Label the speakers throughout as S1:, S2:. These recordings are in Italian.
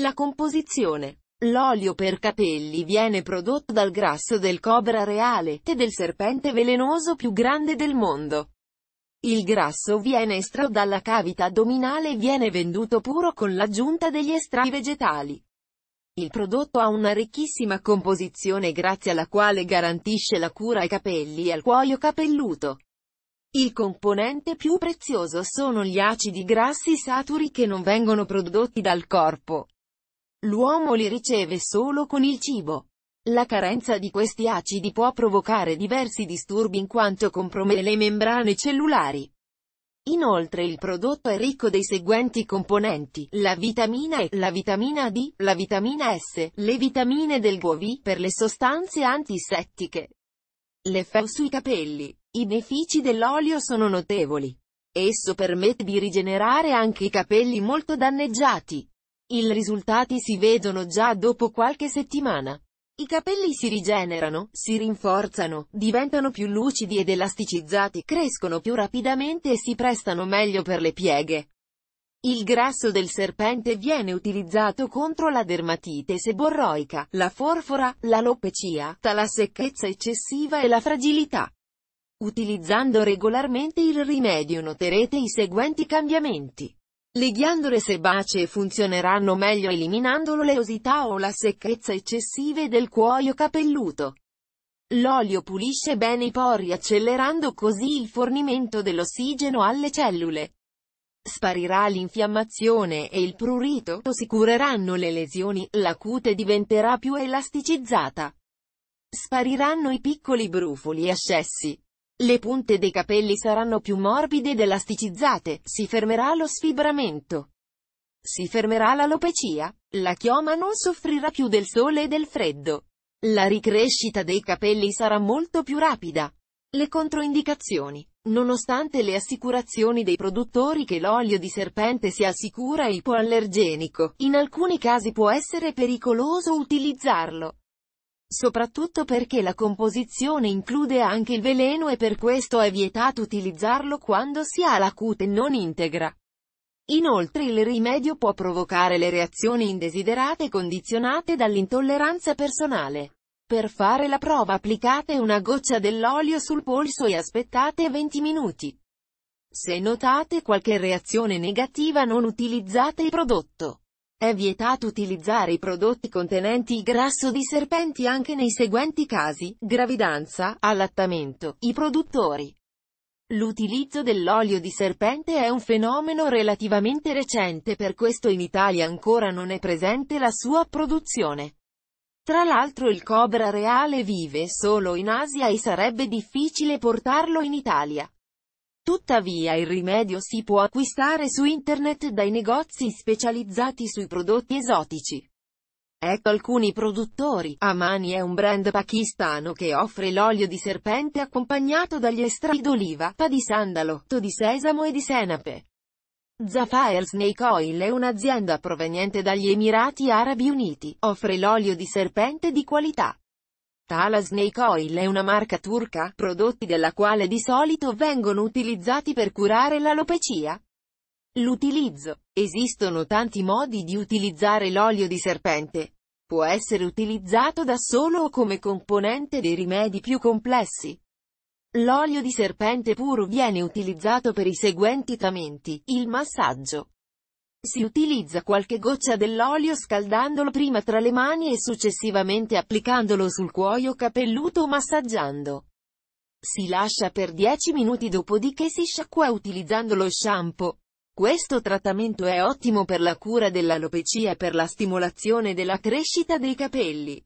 S1: La composizione. L'olio per capelli viene prodotto dal grasso del cobra reale e del serpente velenoso più grande del mondo. Il grasso viene estratto dalla cavità addominale e viene venduto puro con l'aggiunta degli estratti vegetali. Il prodotto ha una ricchissima composizione grazie alla quale garantisce la cura ai capelli e al cuoio capelluto. Il componente più prezioso sono gli acidi grassi saturi che non vengono prodotti dal corpo. L'uomo li riceve solo con il cibo. La carenza di questi acidi può provocare diversi disturbi in quanto compromette le membrane cellulari. Inoltre il prodotto è ricco dei seguenti componenti, la vitamina E, la vitamina D, la vitamina S, le vitamine del guavì per le sostanze antisettiche. L'effetto sui capelli. I benefici dell'olio sono notevoli. Esso permette di rigenerare anche i capelli molto danneggiati. I risultati si vedono già dopo qualche settimana. I capelli si rigenerano, si rinforzano, diventano più lucidi ed elasticizzati, crescono più rapidamente e si prestano meglio per le pieghe. Il grasso del serpente viene utilizzato contro la dermatite seborroica, la forfora, l'alopecia, la secchezza eccessiva e la fragilità. Utilizzando regolarmente il rimedio noterete i seguenti cambiamenti. Le ghiandole sebacee funzioneranno meglio eliminando l'oleosità o la secchezza eccessive del cuoio capelluto. L'olio pulisce bene i pori accelerando così il fornimento dell'ossigeno alle cellule. Sparirà l'infiammazione e il prurito, si cureranno le lesioni, la cute diventerà più elasticizzata. Spariranno i piccoli brufoli e ascessi. Le punte dei capelli saranno più morbide ed elasticizzate, si fermerà lo sfibramento. Si fermerà l'alopecia. La chioma non soffrirà più del sole e del freddo. La ricrescita dei capelli sarà molto più rapida. Le controindicazioni. Nonostante le assicurazioni dei produttori che l'olio di serpente sia sicuro e ipoallergenico, in alcuni casi può essere pericoloso utilizzarlo soprattutto perché la composizione include anche il veleno e per questo è vietato utilizzarlo quando si ha la cute non integra. Inoltre il rimedio può provocare le reazioni indesiderate condizionate dall'intolleranza personale. Per fare la prova applicate una goccia dell'olio sul polso e aspettate 20 minuti. Se notate qualche reazione negativa non utilizzate il prodotto. È vietato utilizzare i prodotti contenenti grasso di serpenti anche nei seguenti casi, gravidanza, allattamento, i produttori. L'utilizzo dell'olio di serpente è un fenomeno relativamente recente per questo in Italia ancora non è presente la sua produzione. Tra l'altro il cobra reale vive solo in Asia e sarebbe difficile portarlo in Italia. Tuttavia il rimedio si può acquistare su internet dai negozi specializzati sui prodotti esotici. Ecco alcuni produttori. Amani è un brand pakistano che offre l'olio di serpente accompagnato dagli estratti d'oliva, pa di sandalo, to di sesamo e di senape. Zafire Snake Oil è un'azienda proveniente dagli Emirati Arabi Uniti, offre l'olio di serpente di qualità. Tala Snake Oil è una marca turca, prodotti della quale di solito vengono utilizzati per curare l'alopecia. L'utilizzo. Esistono tanti modi di utilizzare l'olio di serpente. Può essere utilizzato da solo o come componente dei rimedi più complessi. L'olio di serpente puro viene utilizzato per i seguenti tamenti, il massaggio, si utilizza qualche goccia dell'olio scaldandolo prima tra le mani e successivamente applicandolo sul cuoio capelluto o massaggiando. Si lascia per 10 minuti dopodiché si sciacqua utilizzando lo shampoo. Questo trattamento è ottimo per la cura dell'alopecia e per la stimolazione della crescita dei capelli.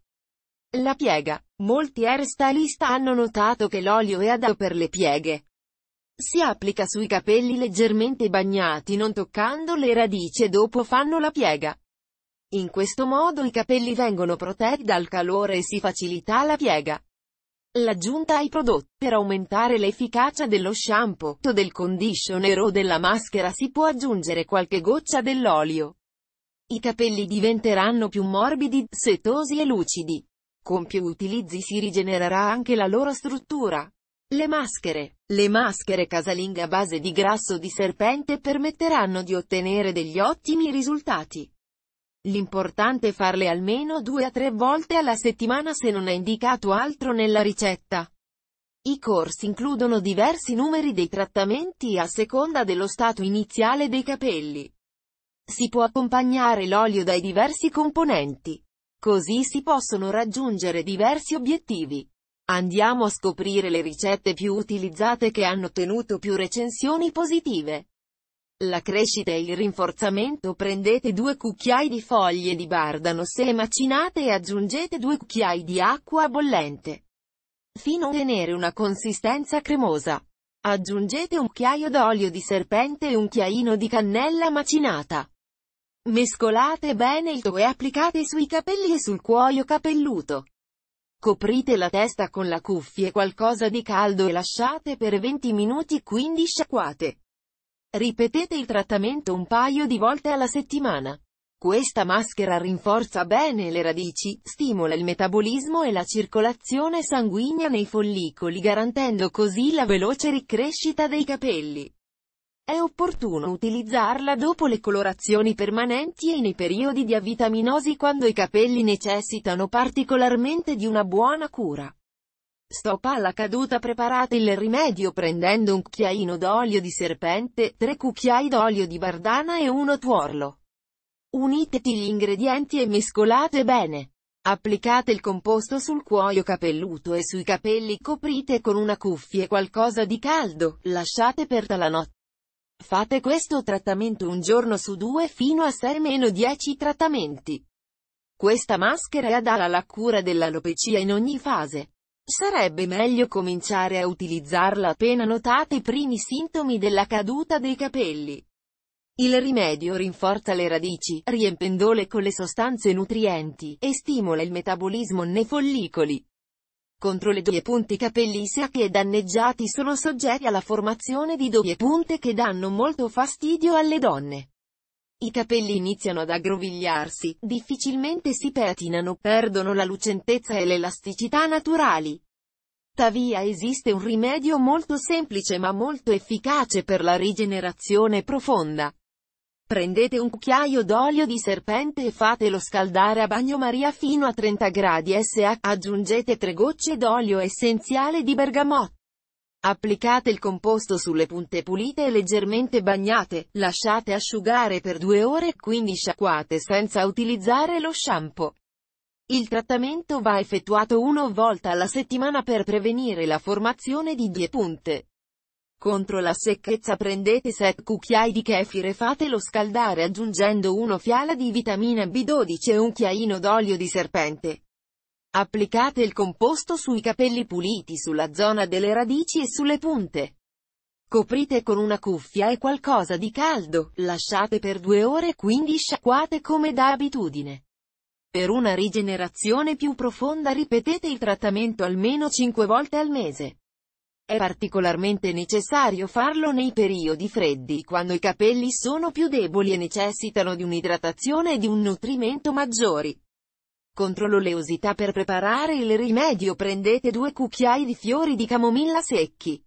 S1: La piega. Molti hairstylist hanno notato che l'olio è adatto per le pieghe. Si applica sui capelli leggermente bagnati non toccando le radici e dopo fanno la piega. In questo modo i capelli vengono protetti dal calore e si facilita la piega. L'aggiunta ai prodotti per aumentare l'efficacia dello shampoo, del conditioner o della maschera si può aggiungere qualche goccia dell'olio. I capelli diventeranno più morbidi, setosi e lucidi. Con più utilizzi si rigenererà anche la loro struttura. Le maschere. Le maschere casalinghe a base di grasso di serpente permetteranno di ottenere degli ottimi risultati. L'importante è farle almeno 2 a 3 volte alla settimana se non è indicato altro nella ricetta. I corsi includono diversi numeri dei trattamenti a seconda dello stato iniziale dei capelli. Si può accompagnare l'olio dai diversi componenti. Così si possono raggiungere diversi obiettivi. Andiamo a scoprire le ricette più utilizzate che hanno ottenuto più recensioni positive. La crescita e il rinforzamento Prendete due cucchiai di foglie di bardano se macinate e aggiungete due cucchiai di acqua bollente. Fino a ottenere una consistenza cremosa. Aggiungete un cucchiaio d'olio di serpente e un cucchiaino di cannella macinata. Mescolate bene il tuo e applicate sui capelli e sul cuoio capelluto. Coprite la testa con la cuffia e qualcosa di caldo e lasciate per 20 minuti quindi sciacquate. Ripetete il trattamento un paio di volte alla settimana. Questa maschera rinforza bene le radici, stimola il metabolismo e la circolazione sanguigna nei follicoli garantendo così la veloce ricrescita dei capelli. È opportuno utilizzarla dopo le colorazioni permanenti e nei periodi di avvitaminosi quando i capelli necessitano particolarmente di una buona cura. Stop alla caduta preparate il rimedio prendendo un cucchiaino d'olio di serpente, tre cucchiai d'olio di bardana e uno tuorlo. Uniteti gli ingredienti e mescolate bene. Applicate il composto sul cuoio capelluto e sui capelli coprite con una cuffia e qualcosa di caldo, lasciate aperta la notte. Fate questo trattamento un giorno su due fino a 6-10 trattamenti. Questa maschera è ad ala la cura dell'alopecia in ogni fase. Sarebbe meglio cominciare a utilizzarla appena notate i primi sintomi della caduta dei capelli. Il rimedio rinforza le radici, riempendole con le sostanze nutrienti, e stimola il metabolismo nei follicoli. Contro le doppie punte i capelli sacchi e danneggiati sono soggetti alla formazione di doppie punte che danno molto fastidio alle donne. I capelli iniziano ad aggrovigliarsi, difficilmente si pettinano, perdono la lucentezza e l'elasticità naturali. Tuttavia esiste un rimedio molto semplice ma molto efficace per la rigenerazione profonda. Prendete un cucchiaio d'olio di serpente e fatelo scaldare a bagnomaria fino a 30 gradi SH. Aggiungete 3 gocce d'olio essenziale di bergamotto. Applicate il composto sulle punte pulite e leggermente bagnate, lasciate asciugare per 2 ore e quindi sciacquate senza utilizzare lo shampoo. Il trattamento va effettuato una volta alla settimana per prevenire la formazione di 10 punte. Contro la secchezza prendete 7 cucchiai di kefir e fatelo scaldare aggiungendo una fiala di vitamina B12 e un chiaino d'olio di serpente. Applicate il composto sui capelli puliti sulla zona delle radici e sulle punte. Coprite con una cuffia e qualcosa di caldo, lasciate per due ore e quindi sciacquate come da abitudine. Per una rigenerazione più profonda ripetete il trattamento almeno 5 volte al mese. È particolarmente necessario farlo nei periodi freddi quando i capelli sono più deboli e necessitano di un'idratazione e di un nutrimento maggiori. Contro l'oleosità per preparare il rimedio prendete due cucchiai di fiori di camomilla secchi.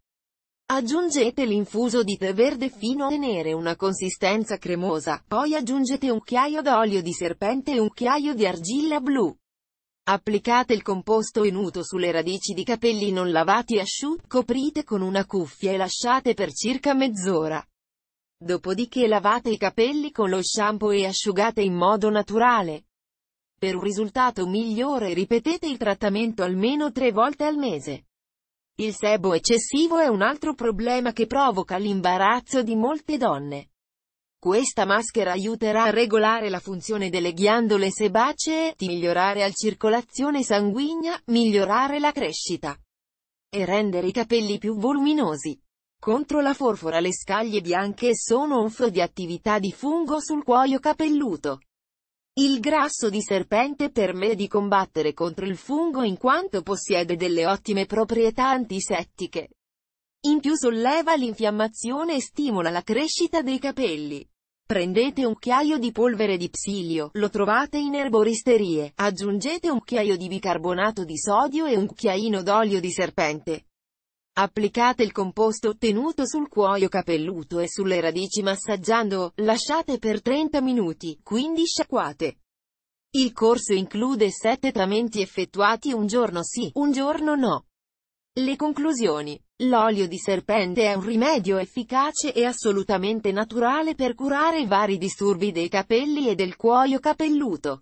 S1: Aggiungete l'infuso di tè verde fino a tenere una consistenza cremosa, poi aggiungete un cucchiaio d'olio di serpente e un cucchiaio di argilla blu. Applicate il composto enuto sulle radici di capelli non lavati e asciutti, coprite con una cuffia e lasciate per circa mezz'ora. Dopodiché lavate i capelli con lo shampoo e asciugate in modo naturale. Per un risultato migliore ripetete il trattamento almeno tre volte al mese. Il sebo eccessivo è un altro problema che provoca l'imbarazzo di molte donne. Questa maschera aiuterà a regolare la funzione delle ghiandole sebacee, di migliorare la circolazione sanguigna, migliorare la crescita e rendere i capelli più voluminosi. Contro la forfora le scaglie bianche sono un fio di attività di fungo sul cuoio capelluto. Il grasso di serpente permette di combattere contro il fungo in quanto possiede delle ottime proprietà antisettiche. In più solleva l'infiammazione e stimola la crescita dei capelli. Prendete un cucchiaio di polvere di psilio, lo trovate in erboristerie, aggiungete un cucchiaio di bicarbonato di sodio e un cucchiaino d'olio di serpente. Applicate il composto ottenuto sul cuoio capelluto e sulle radici massaggiando, lasciate per 30 minuti, quindi sciacquate. Il corso include 7 tramenti effettuati un giorno sì, un giorno no. Le conclusioni. L'olio di serpente è un rimedio efficace e assolutamente naturale per curare vari disturbi dei capelli e del cuoio capelluto.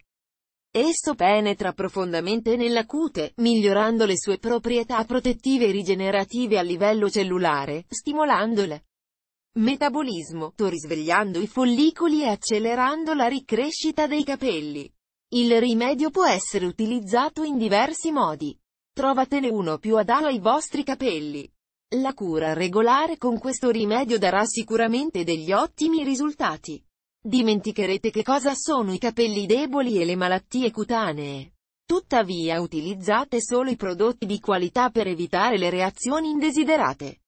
S1: Esso penetra profondamente nella cute, migliorando le sue proprietà protettive e rigenerative a livello cellulare, stimolandole metabolismo, risvegliando i follicoli e accelerando la ricrescita dei capelli. Il rimedio può essere utilizzato in diversi modi. Trovatene uno più adatto ai vostri capelli. La cura regolare con questo rimedio darà sicuramente degli ottimi risultati. Dimenticherete che cosa sono i capelli deboli e le malattie cutanee. Tuttavia utilizzate solo i prodotti di qualità per evitare le reazioni indesiderate.